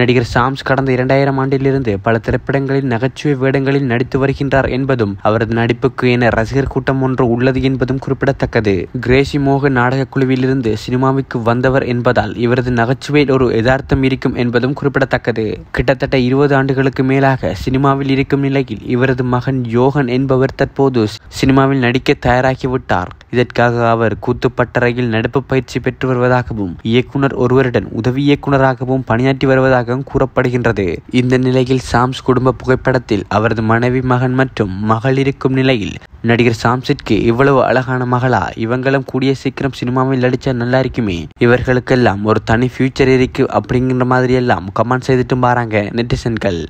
நடிகர் சாம்ஸ் கடந்த இரண்டாயிரம் ஆண்டிலிருந்து பல திரைப்படங்களில் நகைச்சுவை வேடங்களில் நடித்து வருகின்றார் என்பதும் அவரது நடிப்புக்கு என ரசிகர் கூட்டம் ஒன்று உள்ளது என்பதும் குறிப்பிடத்தக்கது கிரேசி மோக நாடக குழுவிலிருந்து சினிமாவுக்கு வந்தவர் என்பதால் இவரது நகைச்சுவையில் ஒரு யதார்த்தம் இருக்கும் என்பதும் குறிப்பிடத்தக்கது கிட்டத்தட்ட இருபது ஆண்டுகளுக்கு மேலாக சினிமாவில் இருக்கும் நிலையில் இவரது மகன் யோகன் என்பவர் தற்போது சினிமாவில் நடிக்க தயாராகிவிட்டார் இதற்காக அவர் கூத்துப்பட்டறையில் நடப்பு பயிற்சி பெற்று வருவதாகவும் இயக்குனர் ஒருவருடன் உதவி இயக்குனராகவும் பணியாற்றி வருவதாகவும் கூறப்படுகின்றது இந்த நிலையில் சாம்ஸ் குடும்ப புகைப்படத்தில் அவரது மனைவி மகன் மற்றும் மகள் இருக்கும் நிலையில் நடிகர் சாம்சிற்கு இவ்வளவு அழகான மகளா இவங்களும் கூடிய சீக்கிரம் சினிமாவில் நடிச்சா நல்லா இருக்குமே இவர்களுக்கெல்லாம் ஒரு தனி ஃபியூச்சர் இருக்கு அப்படிங்கிற மாதிரி எல்லாம் கமெண்ட் செய்துட்டும் பாருங்க நெட்டிசன்கள்